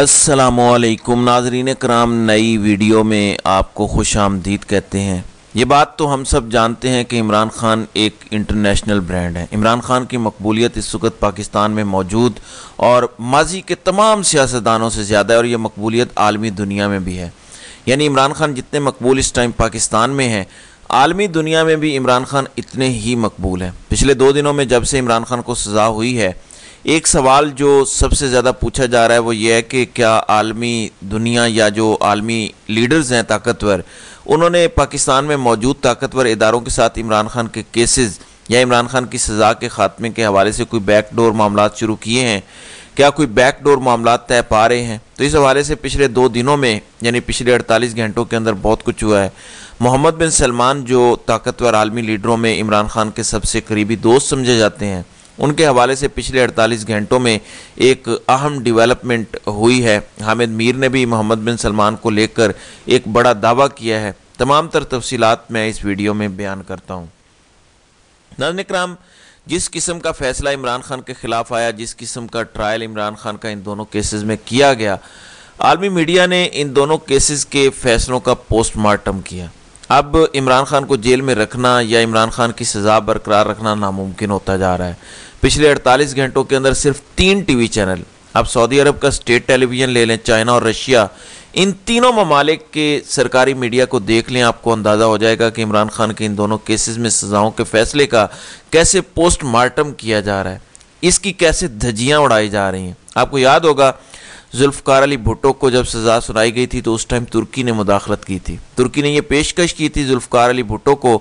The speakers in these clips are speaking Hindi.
असलकुम नाजरीन कराम नई वीडियो में आपको खुश आमदीद कहते हैं ये बात तो हम सब जानते हैं कि इमरान खान एक इंटरनेशनल ब्रांड है इमरान खान की मकबूलियत इस वक्त पाकिस्तान में मौजूद और माजी के तमाम सियासतदानों से ज़्यादा है और यह मकबूलियत आलमी दुनिया में भी है यानी इमरान खान जितने मकबूल इस टाइम पाकिस्तान में हैं आलमी दुनिया में भी इमरान खान इतने ही मकबूल हैं पिछले दो दिनों में जब से इमरान खान को सज़ा हुई है एक सवाल जो सबसे ज़्यादा पूछा जा रहा है वो ये है कि क्या आलमी दुनिया या जो आलमी लीडर्स हैं ताकतवर उन्होंने पाकिस्तान में मौजूद ताकतवर इदारों के साथ इमरान खान के केसेस या इमरान खान की सज़ा के ख़ात्मे के हवाले से कोई बैक डोर मामला शुरू किए हैं क्या कोई बैक डोर मामला तय पा रहे हैं तो इस हवाले से पिछले दो दिनों में यानी पिछले अड़तालीस घंटों के अंदर बहुत कुछ हुआ है मोहम्मद बिन सलमान जो ताकतवर आलमी लीडरों में इमरान खान के सबसे करीबी दोस्त समझे जाते हैं उनके हवाले से पिछले 48 घंटों में एक अहम डेवलपमेंट हुई है हामिद मीर ने भी मोहम्मद बिन सलमान को लेकर एक बड़ा दावा किया है तमाम तर तफसीत मैं इस वीडियो में बयान करता हूँ नजन कराम जिस किस्म का फैसला इमरान खान के ख़िलाफ़ आया जिस किस्म का ट्रायल इमरान खान का इन दोनों केसेस में किया गया आलमी मीडिया ने इन दोनों केसेस के फैसलों का पोस्टमार्टम किया अब इमरान खान को जेल में रखना या इमरान खान की सज़ा बरकरार रखना नामुमकिन होता जा रहा है पिछले 48 घंटों के अंदर सिर्फ तीन टीवी चैनल अब सऊदी अरब का स्टेट टेलीविज़न ले लें चाइना और रशिया इन तीनों ममालिक के सरकारी मीडिया को देख लें आपको अंदाज़ा हो जाएगा कि इमरान खान के इन दोनों केसेस में सज़ाओं के फैसले का कैसे पोस्टमार्टम किया जा रहा है इसकी कैसे धजियाँ उड़ाई जा रही हैं आपको याद होगा जुल्फकार अली भुट्टो को जब सज़ा सुनाई गई थी तो उस टाइम तुर्की ने मुदाखलत की थी तुर्की ने यह पेशकश की थी जुल्फकार अली भुट्टो को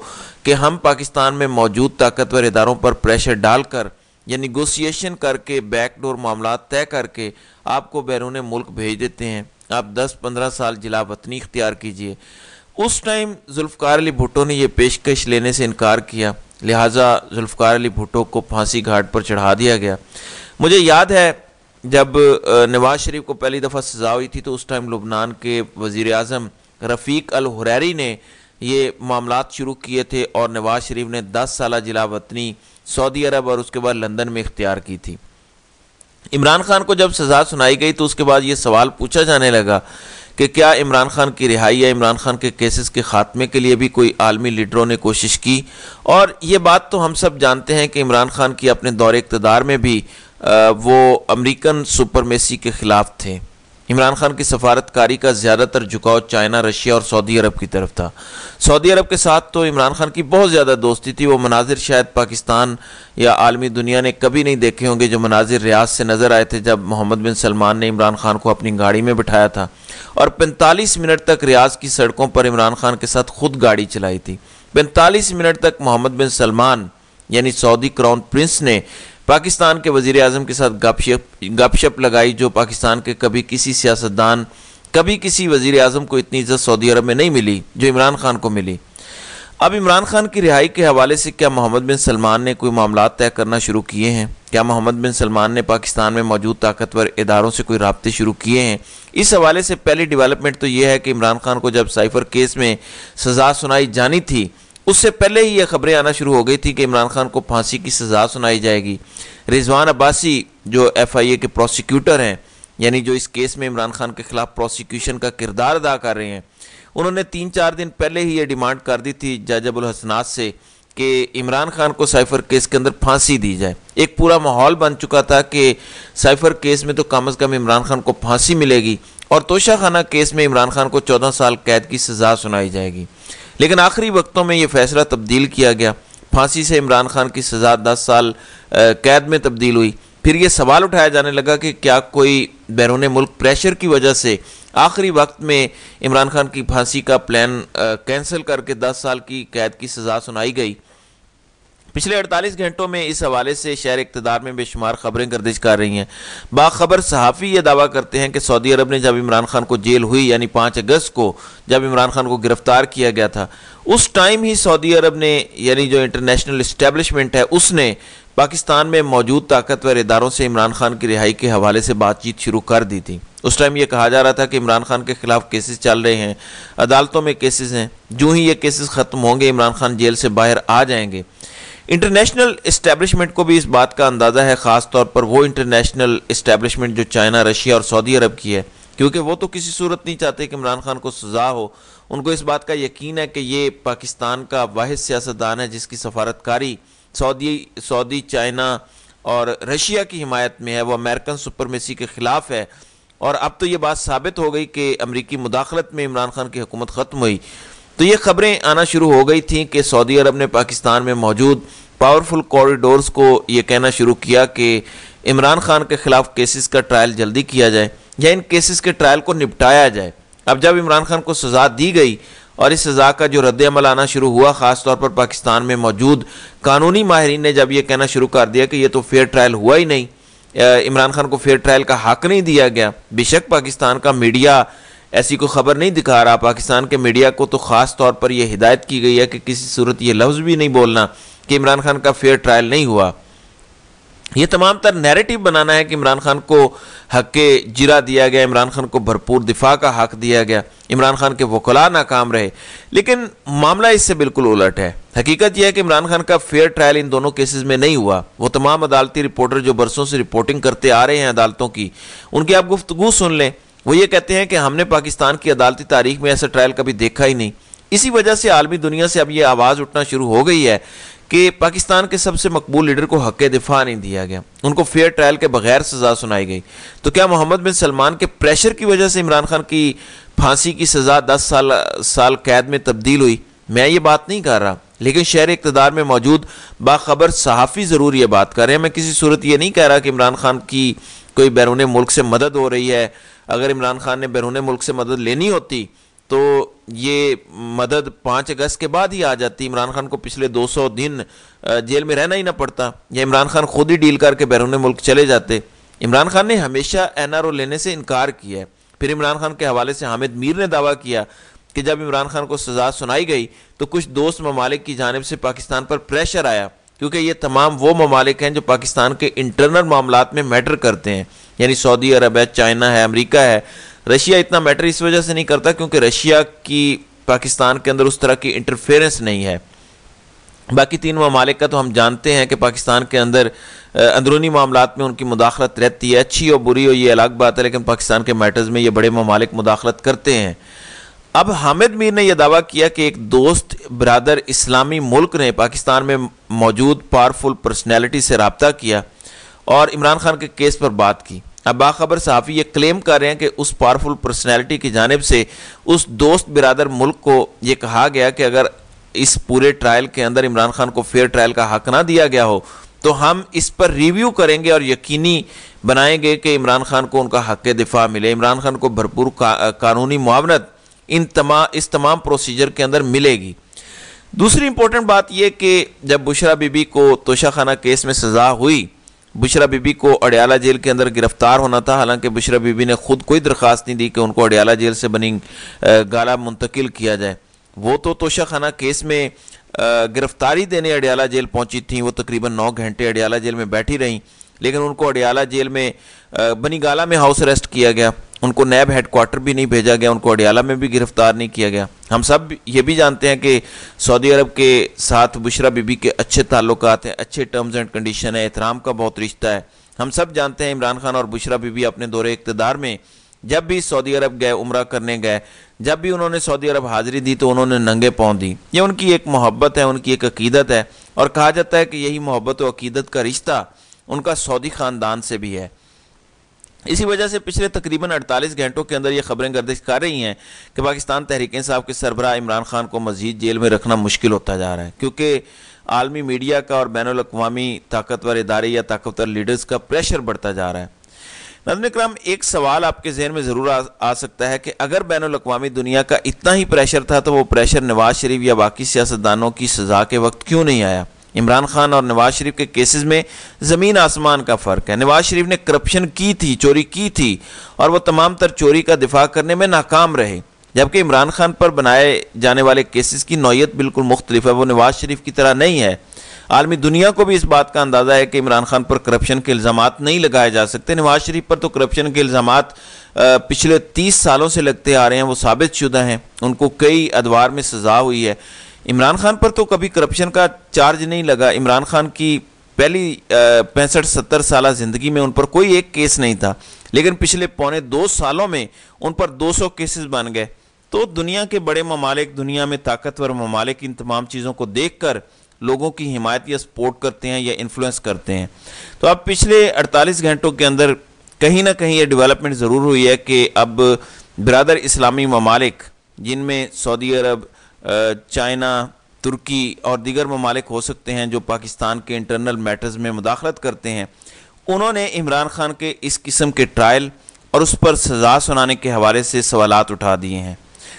कि हम पाकिस्तान में मौजूद ताकतवर इदारों पर प्रेशर डालकर या निगोसिएशन करके बैकडोर मामला तय करके आपको बैरून मुल्क भेज देते हैं आप 10-15 साल जिला वतनी इख्तियार कीजिए उस टाइम जुल्फकार अली भुट्टो ने यह पेशकश लेने से इनकार किया लिहाजा जुल्फकार अली भुट्टो को फांसी घाट पर चढ़ा दिया गया मुझे याद है जब नवाज शरीफ को पहली दफ़ा सजा हुई थी तो उस टाइम लुबनान के वज़ी अजम रफ़ीक अल हुरैरी ने ये मामला शुरू किए थे और नवाज शरीफ ने दस साल जिला वतनी सऊदी अरब और उसके बाद लंदन में इख्तियार की थी इमरान खान को जब सज़ा सुनाई गई तो उसके बाद ये सवाल पूछा जाने लगा कि क्या इमरान खान की रिहाई या इमरान खान के केसेस के ख़ात्मे के लिए भी कोई आलमी लीडरों ने कोशिश की और ये बात तो हम सब जानते हैं कि इमरान खान की अपने दौरे इकतदार में भी वो अमेरिकन सुपरमेसी के ख़िलाफ़ थे इमरान खान की सफारतकारी का ज़्यादातर झुकाव चाइना रशिया और सऊदी अरब की तरफ था सऊदी अरब के साथ तो इमरान खान की बहुत ज़्यादा दोस्ती थी वो मनाजिर शायद पाकिस्तान या आलमी दुनिया ने कभी नहीं देखे होंगे जो मनाजिर रियाज से नज़र आए थे जब मोहम्मद बिन सलमान ने इमरान खान को अपनी गाड़ी में बिठाया था और पैंतालीस मिनट तक रियाज की सड़कों पर इमरान खान के साथ खुद गाड़ी चलाई थी पैंतालीस मिनट तक मोहम्मद बिन सलमान यानी सऊदी क्राउन प्रिंस ने पाकिस्तान के वजीर अजम के साथ गपशप गपशप लगाई जो पाकिस्तान के कभी किसी सियासतदान कभी किसी वजीर अजम को इतनी इज्जत सऊदी अरब में नहीं मिली जो इमरान खान को मिली अब इमरान खान की रिहाई के हवाले से क्या मोहम्मद बिन सलमान ने कोई मामला तय करना शुरू किए हैं क्या मोहम्मद बिन सलमान ने पाकिस्तान में मौजूद ताकतवर इदारों से कोई रबते शुरू किए हैं इस हवाले से पहली डेवलपमेंट तो यह है कि इमरान खान को जब साइफर केस में सजा सुनाई जानी थी उससे पहले ही ये खबरें आना शुरू हो गई थी कि इमरान खान को फांसी की सज़ा सुनाई जाएगी रिजवान अब्बासी जो एफ आई ए के प्रोसिक्यूटर हैं यानी जो इस केस में इमरान खान के खिलाफ प्रोसिक्यूशन का किरदार अदा कर रहे हैं उन्होंने तीन चार दिन पहले ही ये डिमांड कर दी थी जाजबुल हसनात से कि इमरान खान को साइफर केस के अंदर फांसी दी जाए एक पूरा माहौल बन चुका था कि साइफर केस में तो कम अज़ कम इमरान खान को फांसी मिलेगी और तोशाखाना केस में इमरान खान को चौदह साल कैद की सज़ा सुनाई जाएगी लेकिन आखिरी वक्तों में यह फैसला तब्दील किया गया फांसी से इमरान खान की सज़ा दस साल कैद में तब्दील हुई फिर ये सवाल उठाया जाने लगा कि क्या कोई बैरून मुल्क प्रेशर की वजह से आखिरी वक्त में इमरान खान की फांसी का प्लान कैंसिल करके 10 साल की कैद की सज़ा सुनाई गई पिछले 48 घंटों में इस हवाले से शहर इकतदार में बेशुमार खबरें गर्दिश कर रही हैं बाखबर सहाफ़ी यह दावा करते हैं कि सऊदी अरब ने जब इमरान खान को जेल हुई यानी 5 अगस्त को जब इमरान खान को गिरफ्तार किया गया था उस टाइम ही सऊदी अरब ने यानी जो इंटरनेशनल इस्टेबलिशमेंट है उसने पाकिस्तान में मौजूद ताकतवर इदारों से इमरान खान की रिहाई के हवाले से बातचीत शुरू कर दी थी उस टाइम ये कहा जा रहा था कि इमरान खान के खिलाफ केसेस चल रहे हैं अदालतों में केसेस हैं जूँ ही ये केसेस ख़त्म होंगे इमरान खान जेल से बाहर आ जाएंगे इंटरनेशनल इस्टेब्लिशमेंट को भी इस बात का अंदाज़ा है ख़ास तौर पर वो इंटरनेशनल इस्टेब्लिशमेंट जो चाइना रशिया और सऊदी अरब की है क्योंकि वो तो किसी सूरत नहीं चाहते कि इमरान खान को सजा हो उनको इस बात का यकीन है कि ये पाकिस्तान का वाद सियासतदान है जिसकी सफारतकारी सऊदी सऊदी चाइना और रशिया की हिमायत में है वो अमेरिकन सुपरमेसी के ख़िलाफ़ है और अब तो ये बात साबित हो गई कि अमरीकी मुदाखलत में इमरान खान की हुकूमत ख़त्म हुई तो ये खबरें आना शुरू हो गई थी कि सऊदी अरब ने पाकिस्तान में मौजूद पावरफुल कॉरिडोर्स को ये कहना शुरू किया कि इमरान खान के खिलाफ केसेस का ट्रायल जल्दी किया जाए या इन केसेस के ट्रायल को निपटाया जाए अब जब इमरान खान को सज़ा दी गई और इस सज़ा का जो रद्द अमल आना शुरू हुआ ख़ास तौर पर पाकिस्तान में मौजूद कानूनी माहरीन ने जब यह कहना शुरू कर दिया कि यह तो फेयर ट्रायल हुआ ही नहीं इमरान खान को फेयर ट्रायल का हक नहीं दिया गया बेशक पाकिस्तान का मीडिया ऐसी कोई खबर नहीं दिखा रहा पाकिस्तान के मीडिया को तो ख़ास तौर पर यह हिदायत की गई है कि किसी सूरत ये लफ्ज़ भी नहीं बोलना कि इमरान खान का फेयर ट्रायल नहीं हुआ ये तमाम तर नैरेटिव बनाना है कि इमरान खान को हक जिरा दिया गया इमरान खान को भरपूर दिफा का हक दिया गया इमरान खान के वकला नाकाम रहे लेकिन मामला इससे बिल्कुल उलट है हकीकत यह है कि इमरान खान का फेयर ट्रायल इन दोनों केसेस में नहीं हुआ वो तमाम अदालती रिपोर्टर जो बरसों से रिपोर्टिंग करते आ रहे हैं अदालतों की उनकी आप गुफ्तगु सुन लें वो ये कहते हैं कि हमने पाकिस्तान की अदालती तारीख में ऐसा ट्रायल कभी देखा ही नहीं इसी वजह से आलमी दुनिया से अब ये आवाज़ उठना शुरू हो गई है कि पाकिस्तान के सबसे मकबूल लीडर को हक दिफा नहीं दिया गया उनको फेयर ट्रायल के बगैर सज़ा सुनाई गई तो क्या मोहम्मद बिन सलमान के प्रेशर की वजह से इमरान खान की फांसी की सज़ा दस साल साल कैद में तब्दील हुई मैं ये बात नहीं कर रहा लेकिन शहर इकतदार में मौजूद बाखबर सहाफ़ी ज़रूर ये बात कर रहे हैं मैं किसी सूरत ये नहीं कह रहा कि इमरान खान की कोई बैरून मुल्क से मदद हो रही है अगर इमरान खान ने बैरून मुल्क से मदद लेनी होती तो ये मदद पाँच अगस्त के बाद ही आ जाती इमरान खान को पिछले 200 दिन जेल में रहना ही ना पड़ता या इमरान खान खुद ही डील करके बैरून मुल्क चले जाते इमरान खान ने हमेशा एनआरओ लेने से इनकार किया है फिर इमरान खान के हवाले से हामिद मीर ने दावा किया कि जब इमरान खान को सजा सुनाई गई तो कुछ दोस्त ममालिक की जानब से पाकिस्तान पर प्रेशर आया क्योंकि ये तमाम वो ममालिक हैं जो पाकिस्तान के इंटरनल मामला में मैटर करते हैं यानी सऊदी अरब है चाइना है अमेरिका है रशिया इतना मैटर इस वजह से नहीं करता क्योंकि रशिया की पाकिस्तान के अंदर उस तरह की इंटरफेरेंस नहीं है बाकी तीन ममालिक का तो हम जानते हैं कि पाकिस्तान के अंदर अंदरूनी मामला में उनकी मुदाखलत रहती है अच्छी और बुरी हो ये अलग बात है लेकिन पाकिस्तान के मैटर्स में ये बड़े ममालिक मुदाखलत करते हैं अब हामिद मीर ने यह दावा किया कि एक दोस्त बरदर इस्लामी मुल्क ने पाकिस्तान में मौजूद पावरफुल पर्सनैलिटी से रबता किया और इमरान खान के केस पर बात की अब बाखबर सहाफ़ी ये क्लेम कर रहे हैं कि उस पावरफुल पर्सनैलिटी की जानब से उस दोस्त बिरदर मुल्क को ये कहा गया कि अगर इस पूरे ट्रायल के अंदर इमरान खान को फेयर ट्रायल का हक ना दिया गया हो तो हम इस पर रिव्यू करेंगे और यकीनी बनाएंगे कि इमरान खान को उनका हक दिफा मिले इमरान खान को भरपूर का, कानूनी मुआवनत इन तमाम इस तमाम प्रोसीजर के अंदर मिलेगी दूसरी इंपॉर्टेंट बात यह कि जब बुशरा बीबी को तोशाखाना केस में सज़ा हुई बुशरा बीबी को अडयाला जेल के अंदर गिरफ्तार होना था हालांकि बुशरा बीबी ने खुद कोई दरख्वास्त नहीं दी कि उनको अडयाला जेल से बनी गाला मुंतकिल किया जाए वो तो तोशा खाना केस में गिरफ्तारी देने अडयाला जेल पहुंची थी वो तकरीबन नौ घंटे अडयाला जेल में बैठी रहीं लेकिन उनको अडयाला जेल में बनी गाला में हाउस अरेस्ट किया गया उनको नैब हेडक्वार्टर भी नहीं भेजा गया उनको अडियाला में भी गिरफ्तार नहीं किया गया हम सब ये भी जानते हैं कि सऊदी अरब के साथ बुशरा बीबी के अच्छे ताल्लुक हैं अच्छे टर्म्स एंड कंडीशन है एहतराम का बहुत रिश्ता है हम सब जानते हैं इमरान खान और बुशरा बीबी अपने दौरे इकतदार में जब भी सऊदी अरब गए उम्र करने गए जब भी उन्होंने सऊदी अरब हाजिरी दी तो उन्होंने नंगे पाँव दी ये उनकी एक मोहब्बत है उनकी एक अकीदत है और कहा जाता है कि यही मोहब्बत और अकीदत का रिश्ता उनका सऊदी ख़ानदान से भी है इसी वजह से पिछले तकरीबन 48 घंटों के अंदर ये खबरें गर्दिश कर रही हैं कि पाकिस्तान तहरीक साहब के सरबराह इमरान खान को मजीद जेल में रखना मुश्किल होता जा रहा है क्योंकि आलमी मीडिया का और बैन अवी ताकतवर इदारे या ताकतवर लीडर्स का प्रेशर बढ़ता जा रहा है नजम कराम एक सवाल आपके जहन में ज़रूर आ, आ सकता है कि अगर बैन अवी दुनिया का इतना ही प्रेशर था तो वो प्रेशर नवाज शरीफ या बाकी सियासतदानों की सज़ा के वक्त क्यों नहीं आया इमरान खान और नवाज शरीफ के केसेस में ज़मीन आसमान का फ़र्क है नवाज शरीफ ने करप्शन की थी चोरी की थी और वो तमाम तर चोरी का दिफा करने में नाकाम रहे जबकि इमरान खान पर बनाए जाने वाले केसेस की नौीयत बिल्कुल मुख्तलिफ है वो नवाज शरीफ की तरह नहीं है आलमी दुनिया को भी इस बात का अंदाज़ा है कि इमरान खान पर करप्शन के इल्ज़ाम नहीं लगाए जा सकते नवाज शरीफ पर तो करप्शन के इल्ज़ाम पिछले तीस सालों से लगते आ रहे हैं वो साबित शुदा हैं उनको कई अदवार में सज़ा हुई है इमरान खान पर तो कभी करप्शन का चार्ज नहीं लगा इमरान खान की पहली पैंसठ सत्तर साल ज़िंदगी में उन पर कोई एक केस नहीं था लेकिन पिछले पौने दो सालों में उन पर 200 केसेस बन गए तो दुनिया के बड़े ममालिक दुनिया में ताकतवर ममालिक इन तमाम चीज़ों को देख कर लोगों की हिमायत या सपोर्ट करते हैं या इन्फ्लुएंस करते हैं तो अब पिछले 48 घंटों के अंदर कहीं ना कहीं ये डेवलपमेंट ज़रूर हुई है कि अब बरदर इस्लामी ममालिक जिनमें सऊदी अरब चाइना तुर्की और दीगर ममालिक हो सकते हैं जो पाकिस्तान के इंटरनल मैटर्स में मुदाखलत करते हैं उन्होंने इमरान खान के इस किस्म के ट्रायल और उस पर सजा सुनाने के हवाले से सवाल उठा दिए हैं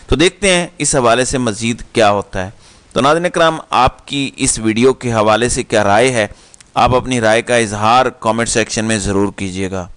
तो देखते हैं इस हवाले से मज़ीद क्या होता है तो नाजन कराम आपकी इस वीडियो के हवाले से क्या राय है आप अपनी राय का इजहार कमेंट सेक्शन में ज़रूर कीजिएगा